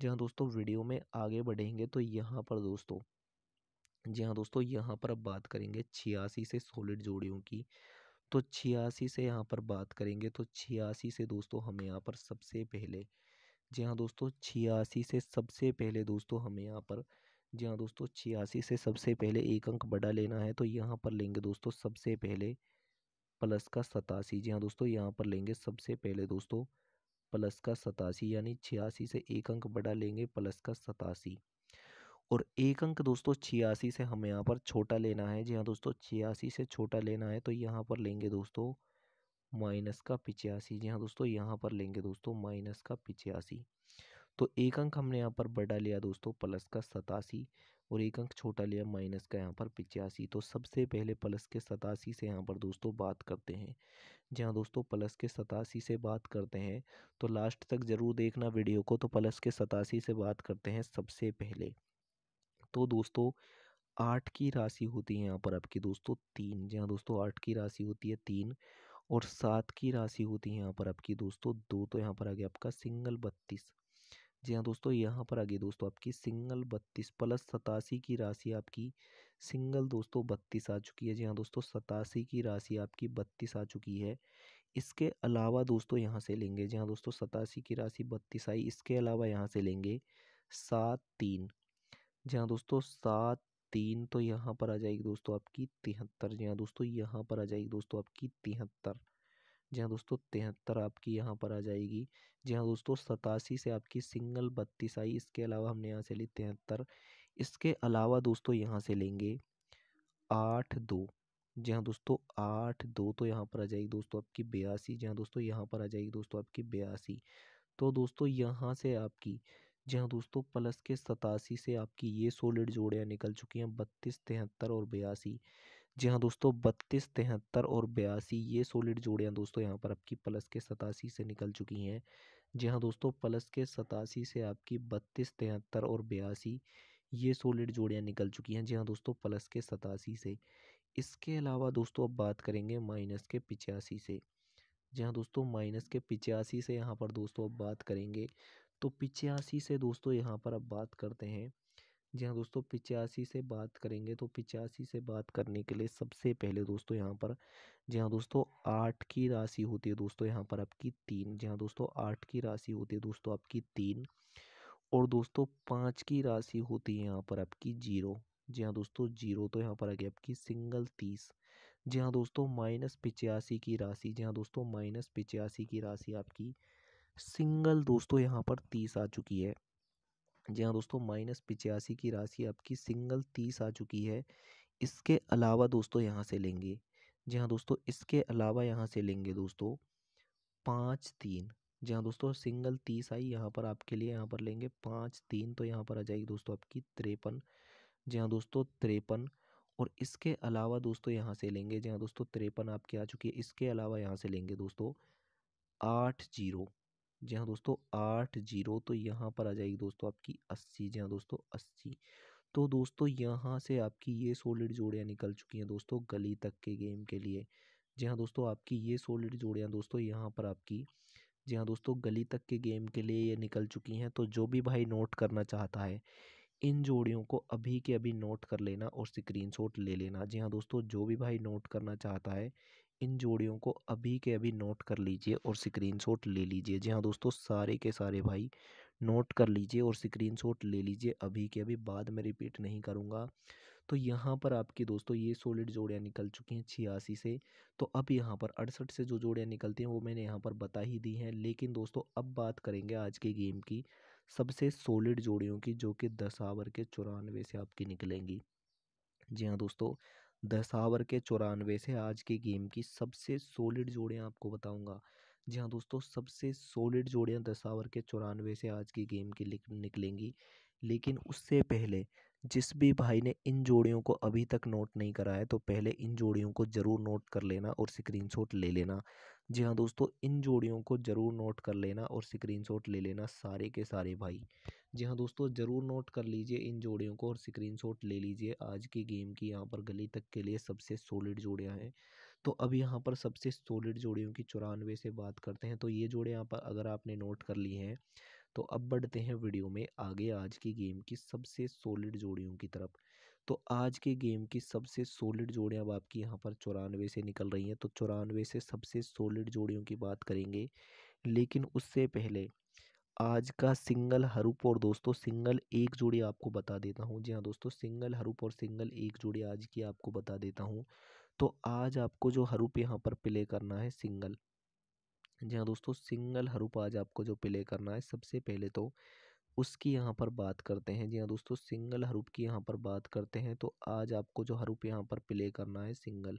जी हाँ दोस्तों वीडियो में आगे बढ़ेंगे तो यहाँ पर दोस्तों जी हाँ दोस्तों यहाँ पर अब बात करेंगे छियासी से सॉलिड जोड़ियों की तो छियासी से यहाँ पर बात करेंगे तो छियासी से दोस्तों हमें यहाँ पर सबसे पहले जी हाँ दोस्तों छियासी से सबसे पहले दोस्तों हमें यहाँ पर जी हाँ दोस्तों छियासी से सबसे पहले एक अंक बड़ा लेना है तो यहाँ पर लेंगे दोस्तों सबसे पहले प्लस का सतासी जी हाँ दोस्तों यहाँ पर लेंगे सबसे पहले दोस्तों प्लस का सतासी यानी छियासी से एक अंक बड़ा लेंगे प्लस का सतासी और एक अंक दोस्तों छियासी से हमें यहाँ पर छोटा लेना है जी हाँ दोस्तों छियासी से छोटा लेना है तो यहाँ पर लेंगे दोस्तों माइनस का पिचासी जी हाँ दोस्तों यहाँ पर लेंगे दोस्तों माइनस का पिचासी तो एक अंक हमने यहाँ पर बड़ा लिया दोस्तों प्लस का सतासी और एक अंक छोटा लिया माइनस का यहाँ पर पिचासी तो सबसे पहले प्लस के सतासी से यहाँ पर दोस्तों बात करते हैं जी हाँ दोस्तों प्लस के सतासी से बात करते हैं तो लास्ट तक ज़रूर देखना वीडियो को तो प्लस के सतासी से बात करते हैं सबसे पहले तो दोस्तों आठ की राशि होती है यहाँ पर आपकी दोस्तों तीन जी हाँ दोस्तों आठ की राशि होती है तीन और सात की राशि होती है यहाँ पर आपकी दोस्तों दो तो यहाँ पर आ गया आपका सिंगल बत्तीस जी हाँ दोस्तों यहाँ पर आ गई दोस्तों आपकी सिंगल बत्तीस प्लस सतासी की राशि आपकी सिंगल दोस्तों बत्तीस आ चुकी है जी हाँ दोस्तों सतासी की राशि आपकी बत्तीस आ चुकी है इसके अलावा दोस्तों यहाँ से लेंगे जी हाँ दोस्तों सतासी की राशि बत्तीस आई इसके अलावा यहाँ से लेंगे सात तीन जी हाँ दोस्तों सात तीन तो यहाँ पर आ जाएगी दोस्तों आपकी तिहत्तर जी हाँ दोस्तों यहाँ पर आ जाएगी दोस्तों आपकी तिहत्तर जी हाँ दोस्तों तिहत्तर आपकी यहाँ पर आ जाएगी जी हाँ दोस्तों सतासी से आपकी सिंगल बत्तीस आई इसके अलावा हमने यहाँ से ली तिहत्तर इसके अलावा दोस्तों यहाँ से लेंगे आठ दो जी हाँ दोस्तों आठ दो तो यहाँ पर आ जाएगी दोस्तों आपकी बयासी जी हाँ दोस्तों यहाँ पर आ जाएगी दोस्तों आपकी बयासी तो दोस्तों यहाँ से आपकी जी हाँ दोस्तों प्लस के सतासी से आपकी ये सोलिड जोड़ियाँ निकल चुकी हैं बत्तीस तिहत्तर और बयासी जी हाँ दोस्तों बत्तीस तिहत्तर और बयासी ये सोलिड जोड़ियाँ दोस्तों यहाँ पर आपकी प्लस के सतासी से निकल चुकी हैं जी हाँ दोस्तों प्लस के सतासी से आपकी बत्तीस तिहत्तर और बयासी ये सोलिड जोड़ियाँ निकल चुकी हैं जी हाँ दोस्तों प्लस के सतासी से इसके अलावा दोस्तों अब बात करेंगे माइनस के पिचासी से जी हाँ दोस्तों माइनस के पिचासी से यहाँ पर दोस्तों अब बात करेंगे तो पिचासी से दोस्तों यहाँ पर अब बात करते हैं जी हाँ दोस्तों पिचासी से बात करेंगे तो पिचासी से बात करने के लिए सबसे पहले दोस्तों यहाँ पर जी हाँ दोस्तों आठ की राशि होती है दोस्तों यहाँ पर आपकी तीन जी हाँ दोस्तों आठ की राशि होती है दोस्तों आपकी तीन और दोस्तों पाँच की राशि होती है यहाँ पर आपकी जीरो जी हाँ दोस्तों जीरो तो यहाँ पर आ गई आपकी सिंगल तीस जी हाँ दोस्तों माइनस पिचासी की राशि जी हाँ दोस्तों माइनस पिचासी की राशि आपकी सिंगल दोस्तों यहाँ पर तीस आ चुकी है जी हाँ दोस्तों माइनस पिचासी की राशि आपकी सिंगल तीस आ चुकी है इसके अलावा दोस्तों यहाँ से लेंगे जी हाँ दोस्तों इसके अलावा यहाँ से लेंगे दोस्तों पाँच तीन जी हाँ दोस्तों सिंगल तीस आई यहाँ पर आपके लिए यहाँ पर लेंगे पाँच तीन तो यहाँ पर आ जाएगी दोस्तों आपकी तिरपन जी हाँ दोस्तों तिरपन और इसके अलावा दोस्तों यहाँ से लेंगे जी हाँ दोस्तों तिरपन आपकी आ चुकी है इसके अलावा यहाँ से लेंगे दोस्तों आठ जीरो जी हाँ दोस्तों आठ जीरो तो यहाँ पर आ जाएगी दोस्तों आपकी अस्सी जी हाँ दोस्तों अस्सी तो दोस्तों यहाँ से आपकी ये सोलिड जोड़ियाँ निकल चुकी हैं दोस्तों गली तक के गेम के लिए जी हाँ दोस्तों आपकी ये सोलिड जोड़ियाँ दोस्तों यहाँ पर आपकी जी हाँ दोस्तों गली तक के गेम के लिए ये निकल चुकी हैं तो जो भी भाई नोट करना चाहता है इन जोड़ियों को अभी के अभी नोट कर लेना और स्क्रीनशॉट ले लेना जी हाँ दोस्तों जो भी भाई नोट करना चाहता है इन जोड़ियों को अभी के अभी नोट कर लीजिए और स्क्रीनशॉट ले लीजिए जी हाँ दोस्तों सारे के सारे भाई नोट कर लीजिए और स्क्रीनशॉट ले लीजिए अभी के अभी बाद में रिपीट नहीं करूँगा तो यहाँ पर आपकी दोस्तों ये सोलिड जोड़ियाँ निकल चुकी हैं छियासी से तो अब यहाँ पर अड़सठ से जो जोड़ियाँ निकलती हैं वो मैंने यहाँ पर बता ही दी हैं लेकिन दोस्तों अब बात करेंगे आज के गेम की सबसे सोलिड जोड़ियों की जो कि दस आवर के चौरानवे से आपकी निकलेंगी जी हाँ दोस्तों दसावर के चौरानवे से आज के गेम की सबसे सॉलिड जोड़ियाँ आपको बताऊंगा जी हाँ दोस्तों सबसे सॉलिड जोड़ियाँ दशावर के चौरानवे से आज की गेम की निकलेंगी लेकिन उससे पहले जिस भी भाई ने इन जोड़ियों को अभी तक नोट नहीं कराया है तो पहले इन जोड़ियों को ज़रूर नोट कर लेना और स्क्रीनशॉट ले लेना जी हाँ दोस्तों इन जोड़ियों को ज़रूर नोट कर लेना और स्क्रीनशॉट ले लेना सारे के सारे भाई जी हाँ दोस्तों ज़रूर नोट कर लीजिए इन जोड़ियों को और स्क्रीनशॉट ले लीजिए आज की गेम की यहाँ पर गली तक के लिए सबसे सॉलिड जोड़ियाँ हैं तो अब यहाँ पर सबसे सॉलिड जोड़ियों की चौरानवे से बात करते हैं तो ये जोड़े यहाँ पर अगर आपने नोट कर ली हैं तो अब बढ़ते हैं वीडियो में आगे आज की गेम की सबसे सॉलिड जोड़ियों की तरफ तो आज के गेम की सबसे सोलिड जोड़ियाँ अब आपकी यहाँ पर चौरानवे से निकल रही हैं तो चौरानवे से सबसे सोलिड जोड़ियों की बात करेंगे लेकिन उससे पहले आज का सिंगल हरूप और दोस्तों सिंगल एक जोड़ी आपको बता देता हूँ जी हाँ दोस्तों सिंगल हरूप और सिंगल एक जोड़ी आज की आपको बता देता हूँ तो आज आपको जो हरूप यहाँ पर प्ले करना है सिंगल जी हाँ दोस्तों सिंगल हरूप आज आपको जो प्ले करना है सबसे पहले तो उसकी यहाँ पर बात करते हैं जी हाँ दोस्तों सिंगल हरूप की यहाँ पर बात करते हैं तो आज आपको जो हरूप यहाँ पर प्ले करना है सिंगल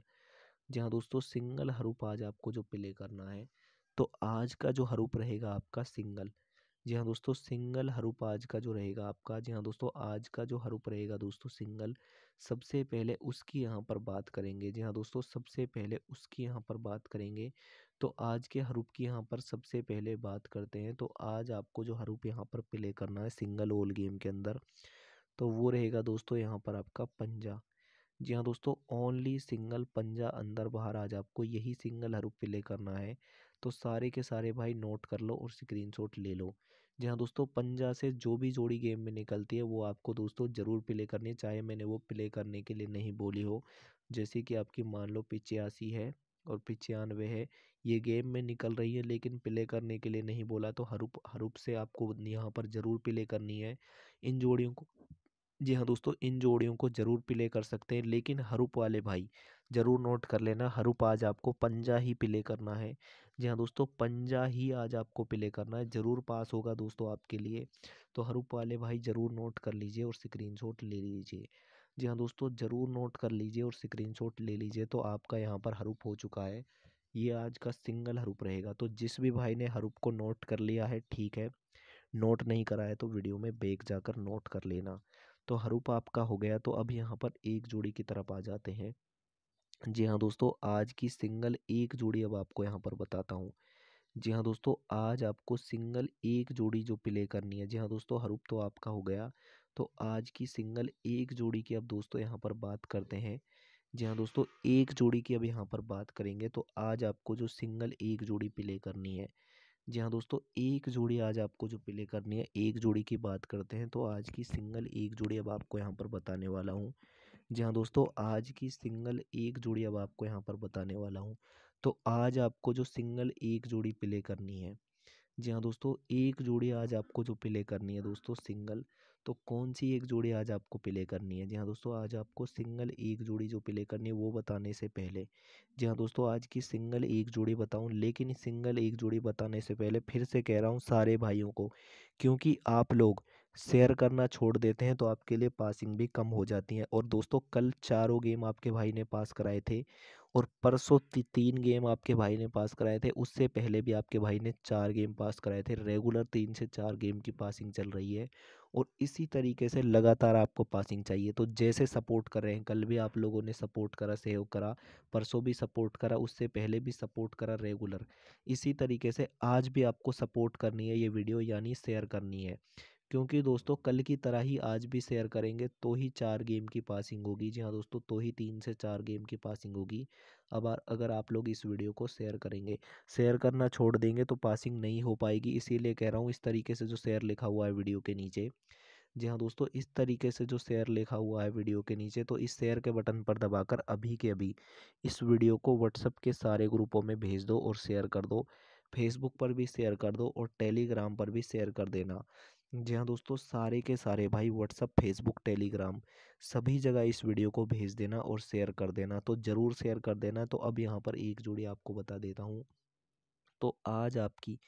जी हाँ दोस्तों सिंगल हरूप आज आपको जो प्ले करना है तो आज का जो हरूप रहेगा आपका सिंगल जी हाँ दोस्तों सिंगल हरूप आज का जो रहेगा आपका जी हाँ दोस्तों आज का जो हरूप रहेगा दोस्तों सिंगल सबसे पहले उसकी यहाँ पर बात करेंगे जी हाँ दोस्तों सबसे पहले उसकी यहाँ पर बात करेंगे तो आज के हरूप की यहाँ पर सबसे पहले बात करते हैं तो आज आपको जो हरूप यहाँ पर प्ले करना है सिंगल ओल गेम के अंदर तो वो रहेगा दोस्तों यहाँ पर आपका पंजा जी हाँ दोस्तों ओनली सिंगल पंजा अंदर बाहर आज आपको यही सिंगल हरूप प्ले करना है तो सारे के सारे भाई नोट कर लो और स्क्रीनशॉट ले लो जी हाँ दोस्तों पंजा से जो भी जोड़ी गेम में निकलती है वो आपको दोस्तों ज़रूर प्ले करनी है चाहे मैंने वो प्ले करने के लिए नहीं बोली हो जैसे कि आपकी मान लो पिचयासी है और पिचानवे है ये गेम में निकल रही है लेकिन प्ले करने के लिए नहीं बोला तो हरूप हरूप से आपको यहाँ पर ज़रूर प्ले करनी है इन जोड़ियों को जी हाँ दोस्तों इन जोड़ियों को ज़रूर प्ले कर सकते हैं लेकिन हरूप वाले भाई ज़रूर नोट कर लेना हरूप आज आपको पंजा ही प्ले करना है जी हाँ दोस्तों पंजा ही आज आपको प्ले करना है ज़रूर पास होगा दोस्तों आपके लिए तो हरूप वाले भाई ज़रूर नोट कर लीजिए और शॉट ले लीजिए जी हाँ दोस्तों ज़रूर नोट कर लीजिए और शॉट ले लीजिए तो आपका यहाँ पर हरूप हो चुका है ये आज का सिंगल हरूप रहेगा तो जिस भी भाई ने हरूप को नोट कर लिया है ठीक है नोट नहीं करा है तो वीडियो में बेग जाकर नोट कर लेना तो हरूप आपका हो गया तो अब यहाँ पर एक जोड़ी की तरफ आ जाते हैं जी हाँ दोस्तों आज की सिंगल एक जोड़ी अब आपको यहाँ पर बताता हूँ जी हाँ दोस्तों आज आपको सिंगल एक जोड़ी जो प्ले करनी है जी हाँ दोस्तों हरूप तो आपका हो गया तो आज की सिंगल एक जोड़ी की अब दोस्तों यहाँ पर बात करते हैं जी हाँ दोस्तों एक जोड़ी की अब यहाँ पर बात करेंगे तो आज आपको जो सिंगल एक जोड़ी प्ले करनी है जी हाँ दोस्तों एक जोड़ी आज आपको जो प्ले करनी है एक जोड़ी की बात करते हैं तो आज की सिंगल एक जोड़ी अब आपको यहाँ पर बताने वाला हूँ जी हाँ दोस्तों आज की सिंगल एक जोड़ी अब आपको यहाँ पर बताने वाला हूँ तो आज आपको जो सिंगल एक जोड़ी प्ले करनी है जी हाँ दोस्तों एक जोड़ी आज आपको जो प्ले करनी है दोस्तों सिंगल तो कौन सी एक जोड़ी आज आपको प्ले करनी है जी हाँ दोस्तों आज आपको सिंगल एक जोड़ी जो प्ले करनी है वो बताने से पहले जी हाँ दोस्तों आज की सिंगल एक जोड़ी बताऊँ लेकिन सिंगल एक जोड़ी बताने से पहले फिर से कह रहा हूँ सारे भाइयों को क्योंकि आप लोग शेयर करना छोड़ देते हैं तो आपके लिए पासिंग भी कम हो जाती है और दोस्तों कल चारों गेम आपके भाई ने पास कराए थे और परसों तीन गेम आपके भाई ने पास कराए थे उससे पहले भी आपके भाई ने चार गेम पास कराए थे रेगुलर तीन से चार गेम की पासिंग चल रही है और इसी तरीके से लगातार आपको पासिंग चाहिए तो जैसे सपोर्ट कर रहे हैं कल भी आप लोगों ने सपोर्ट करा सेव करा परसों भी सपोर्ट करा उससे पहले भी सपोर्ट करा रेगुलर इसी तरीके से आज भी आपको सपोर्ट करनी है ये वीडियो यानी शेयर करनी है क्योंकि दोस्तों कल की तरह ही आज भी शेयर करेंगे तो ही चार गेम की पासिंग होगी जी हाँ दोस्तों तो ही तीन से चार गेम की पासिंग होगी अब अगर आप लोग इस वीडियो को शेयर करेंगे शेयर करना छोड़ देंगे तो पासिंग नहीं हो पाएगी इसीलिए कह रहा हूँ इस तरीके से जो शेयर लिखा हुआ है वीडियो के नीचे जी हाँ दोस्तों इस तरीके से जो शेयर लिखा हुआ है वीडियो के नीचे तो इस शेयर के बटन पर दबाकर अभी के अभी इस वीडियो को व्हाट्सअप के सारे ग्रुपों में भेज दो और शेयर कर दो फेसबुक पर भी शेयर कर दो और टेलीग्राम पर भी शेयर कर देना जी हाँ दोस्तों सारे के सारे भाई व्हाट्सअप फेसबुक टेलीग्राम सभी जगह इस वीडियो को भेज देना और शेयर कर देना तो ज़रूर शेयर कर देना तो अब यहाँ पर एक जोड़ी आपको बता देता हूँ तो आज आपकी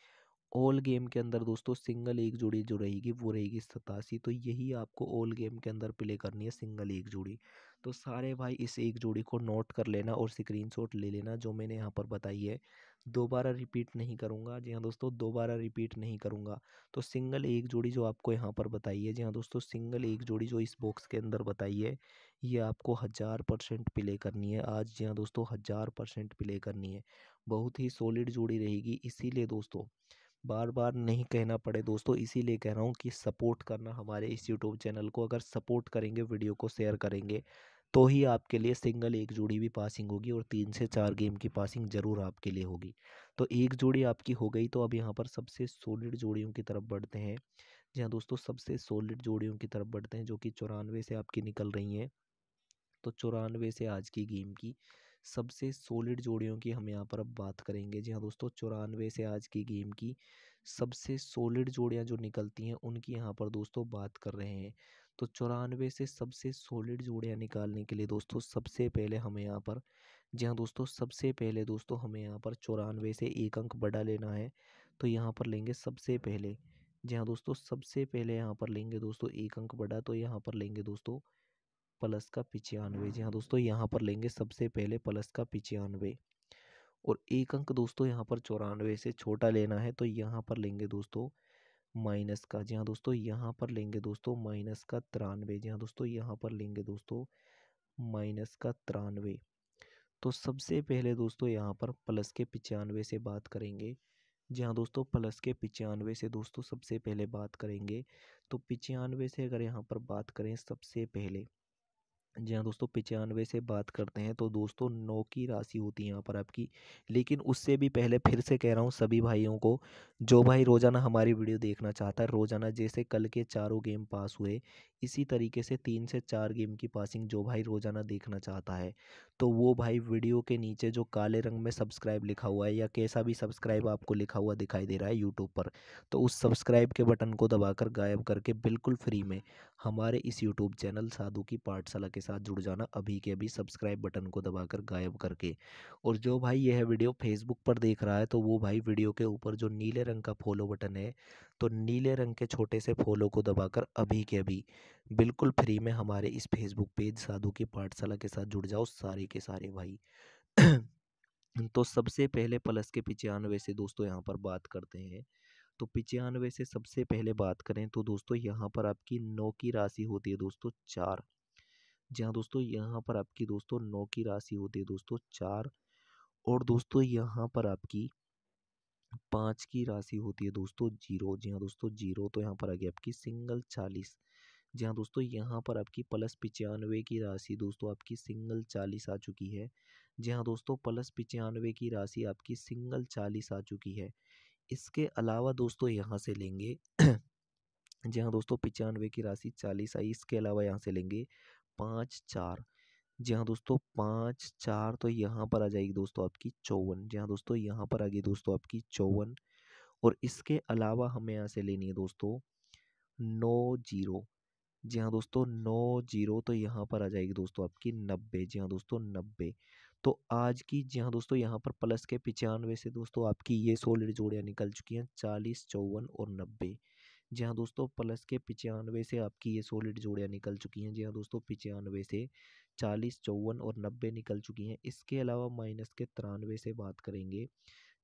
ऑल गेम के अंदर दोस्तों सिंगल एक जोड़ी जो रहेगी वो रहेगी सतासी तो यही आपको ऑल गेम के अंदर प्ले करनी है सिंगल एक जोड़ी तो सारे भाई इस एक जोड़ी को नोट कर लेना और स्क्रीनशॉट ले लेना जो मैंने यहाँ पर बताई है दोबारा रिपीट नहीं करूँगा जी हाँ दोस्तों दोबारा रिपीट नहीं करूँगा तो सिंगल एक जोड़ी जो आपको यहाँ पर बताई है जी हाँ दोस्तों सिंगल एक जोड़ी जो इस बॉक्स के अंदर बताई है ये आपको हज़ार परसेंट प्ले करनी है आज जी हाँ दोस्तों हज़ार परसेंट प्ले करनी है बहुत ही सॉलिड जोड़ी रहेगी इसीलिए दोस्तों बार बार नहीं कहना पड़े दोस्तों इसीलिए कह रहा हूँ कि सपोर्ट करना हमारे इस यूट्यूब चैनल को अगर सपोर्ट करेंगे वीडियो को शेयर करेंगे तो ही आपके लिए सिंगल एक जोड़ी भी पासिंग होगी और तीन से चार गेम की पासिंग ज़रूर आपके लिए होगी तो एक जोड़ी आपकी हो गई तो अब यहाँ पर सबसे सॉलिड जोड़ियों की तरफ बढ़ते हैं जी हाँ दोस्तों सबसे सॉलिड जोड़ियों की तरफ बढ़ते हैं जो कि चौरानवे से आपकी निकल रही हैं तो चौरानवे से आज की गेम की सबसे सॉलिड जोड़ियों की हम यहाँ पर अब बात करेंगे जी हाँ दोस्तों चौरानवे से आज की गेम की सबसे सॉलिड जोड़ियाँ जो निकलती हैं उनकी यहाँ पर दोस्तों बात कर रहे हैं तो चौरानवे से सबसे सॉलिड जोड़ियाँ निकालने के लिए दोस्तों सबसे पहले हमें यहाँ पर जी हाँ दोस्तों सबसे पहले दोस्तों हमें यहाँ पर चौरानवे से एक अंक बड़ा लेना है तो यहाँ पर लेंगे सबसे पहले जी हाँ दोस्तों सबसे पहले यहाँ पर लेंगे दोस्तों एक अंक बड़ा तो यहाँ पर लेंगे दोस्तों प्लस का पिचानवे जी हाँ दोस्तों यहाँ पर लेंगे सबसे पहले प्लस का पिचानवे और एक अंक दोस्तों यहाँ पर चौरानवे से छोटा लेना है तो यहाँ पर लेंगे दोस्तों माइनस का जी हाँ दोस्तों यहाँ पर लेंगे दोस्तों माइनस का तिरानवे जी हाँ दोस्तों यहाँ पर लेंगे दोस्तों माइनस का तिरानवे तो सबसे पहले दोस्तों यहाँ पर प्लस के पचानवे से बात करेंगे जी हाँ दोस्तों प्लस के पचानवे से दोस्तों सबसे पहले बात करेंगे तो पचानवे से अगर यहाँ पर बात करें सबसे पहले जी हाँ दोस्तों पचानवे से बात करते हैं तो दोस्तों नौ की राशि होती है यहाँ पर आपकी लेकिन उससे भी पहले फिर से कह रहा हूँ सभी भाइयों को जो भाई रोज़ाना हमारी वीडियो देखना चाहता है रोज़ाना जैसे कल के चारों गेम पास हुए इसी तरीके से तीन से चार गेम की पासिंग जो भाई रोज़ाना देखना चाहता है तो वो भाई वीडियो के नीचे जो काले रंग में सब्सक्राइब लिखा हुआ है या कैसा भी सब्सक्राइब आपको लिखा हुआ दिखाई दे रहा है यूट्यूब पर तो उस सब्सक्राइब के बटन को दबाकर गायब करके बिल्कुल फ्री में हमारे इस यूट्यूब चैनल साधु की पाठशाला के साथ जुड़ जाना अभी के अभी सब्सक्राइब बटन को दबाकर गायब करके और जो भाई यह वीडियो फेसबुक पर देख रहा है तो वो भाई वीडियो के ऊपर जो नीले रंग का फॉलो बटन है तो नीले रंग के छोटे से फॉलो को दबाकर अभी के अभी बिल्कुल फ्री में हमारे इस फेसबुक पेज साधु की पाठशाला के साथ जुड़ जाओ सारे के सारे भाई तो सबसे पहले प्लस के आने से दोस्तों यहाँ पर बात करते हैं तो पिचानवे से सबसे पहले बात करें तो दोस्तों यहाँ पर आपकी नौ की राशि होती है दोस्तों चार जी हाँ दोस्तों यहाँ पर आपकी दोस्तों नौ की राशि होती है दोस्तों चार और दोस्तों यहाँ पर आपकी पाँच की राशि होती है दोस्तों जीरो जी हाँ दोस्तों जीरो तो यहाँ पर आ गई आपकी सिंगल चालीस जी हाँ दोस्तों यहाँ पर आपकी प्लस पिचानवे की राशि दोस्तों आपकी सिंगल चालीस आ चुकी है जी हाँ दोस्तों प्लस पिचानवे की राशि आपकी सिंगल चालीस आ चुकी है इसके अलावा दोस्तों यहाँ से लेंगे जी हाँ दोस्तों पचानवे की राशि चालीस आई इसके अलावा यहाँ से लेंगे पाँच चार जी हाँ दोस्तों पाँच चार तो यहाँ पर आ जाएगी दोस्तों आपकी चौवन जी हाँ दोस्तों यहाँ पर आ गई दोस्तों आपकी चौवन और इसके अलावा हमें यहाँ से लेनी है दोस्तों नौ जीरो जी हाँ दोस्तों नौ जीरो तो यहाँ पर आ जाएगी दोस्तों आपकी नब्बे जी हाँ दोस्तों नब्बे तो आज की जी हाँ दोस्तों यहाँ पर प्लस के पिचानवे से दोस्तों आपकी ये सोलह जोड़ियाँ निकल चुकी हैं चालीस चौवन और नब्बे जी हाँ दोस्तों प्लस के पिचानवे से आपकी ये सोलिड जोड़ियाँ निकल चुकी हैं जी हाँ दोस्तों पिचानवे से चालीस चौवन और नब्बे निकल चुकी हैं इसके अलावा माइनस के तिरानवे से बात करेंगे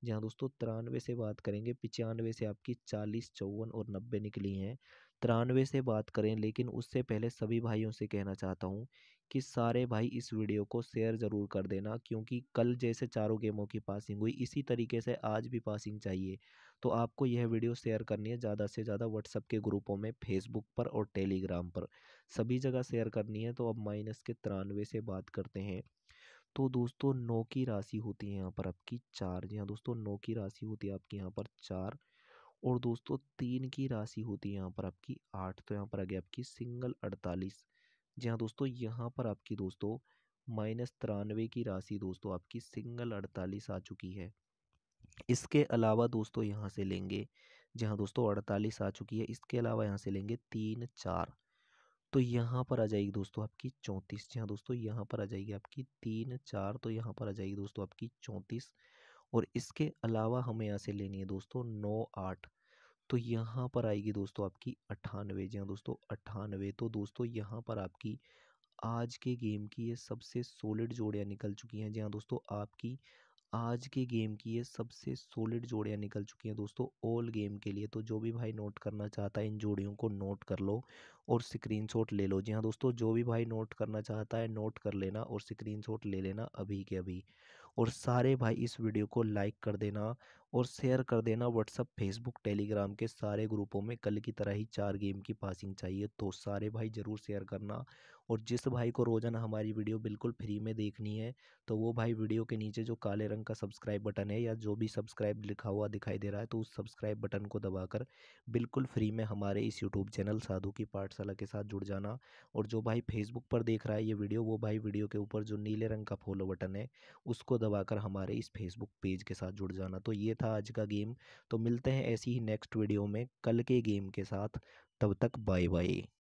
जी हाँ दोस्तों तिरानवे से बात करेंगे पिचानवे से आपकी चालीस चौवन और नब्बे निकली हैं तिरानवे से बात करें लेकिन उससे पहले सभी भाइयों से कहना चाहता हूँ कि सारे भाई इस वीडियो को शेयर ज़रूर कर देना क्योंकि कल जैसे चारों गेमों की पासिंग हुई इसी तरीके से आज भी पासिंग चाहिए तो आपको यह वीडियो शेयर करनी है ज़्यादा से ज़्यादा व्हाट्सअप के ग्रुपों में फेसबुक पर और टेलीग्राम पर सभी जगह शेयर करनी है तो अब माइनस के तिरानवे से बात करते हैं तो दोस्तों नौ की राशि होती है यहाँ पर आपकी चार जी हाँ दोस्तों नौ की राशि होती है आपकी यहाँ पर चार और दोस्तों तीन की राशि होती है यहाँ पर आपकी आठ तो यहाँ पर आ गया आपकी सिंगल अड़तालीस जी हाँ दोस्तों यहाँ पर आपकी दोस्तों माइनस तिरानवे की राशि दोस्तों आपकी सिंगल अड़तालीस आ चुकी है इसके अलावा दोस्तों यहाँ से लेंगे जी हाँ दोस्तों अड़तालीस आ चुकी है इसके अलावा यहाँ से लेंगे तीन चार तो यहाँ पर आ जाएगी दोस्तों आपकी चौंतीस जी हाँ दोस्तों यहाँ पर आ जाएगी आपकी तीन चार तो यहाँ पर आ जाएगी दोस्तों आपकी चौंतीस और इसके अलावा हमें यहाँ से लेनी है दोस्तों नौ आठ तो यहाँ पर आएगी दोस्तों आपकी अट्ठानवे जी हाँ, दोस्तों अट्ठानवे तो दोस्तों यहाँ पर आपकी आज के गेम की ये सबसे सोलिड जोड़ियाँ निकल चुकी हैं जी हाँ दोस्तों आपकी आज के गेम की ये सबसे सोलिड जोड़ियाँ निकल चुकी हैं दोस्तों ऑल गेम के लिए तो जो भी भाई नोट करना चाहता है इन जोड़ियों को नोट कर लो और स्क्रीनशॉट ले लो जी हाँ दोस्तों जो भी भाई नोट करना चाहता है नोट कर लेना और स्क्रीनशॉट ले लेना अभी के अभी और सारे भाई इस वीडियो को लाइक कर देना और शेयर कर देना व्हाट्सअप फेसबुक टेलीग्राम के सारे ग्रुपों में कल की तरह ही चार गेम की पासिंग चाहिए तो सारे भाई ज़रूर शेयर करना और जिस भाई को रोज़ाना हमारी वीडियो बिल्कुल फ्री में देखनी है तो वो भाई वीडियो के नीचे जो काले रंग का सब्सक्राइब बटन है या जो भी सब्सक्राइब लिखा हुआ दिखाई दे रहा है तो उस सब्सक्राइब बटन को दबाकर बिल्कुल फ्री में हमारे इस यूट्यूब चैनल साधु की पाठशाला के साथ जुड़ जाना और जो भाई फेसबुक पर देख रहा है ये वीडियो वो भाई वीडियो के ऊपर जो नीले रंग का फॉलो बटन है उसको दबाकर हमारे इस फेसबुक पेज के साथ जुड़ जाना तो ये था आज का गेम तो मिलते हैं ऐसी ही नेक्स्ट वीडियो में कल के गेम के साथ तब तक बाय बाय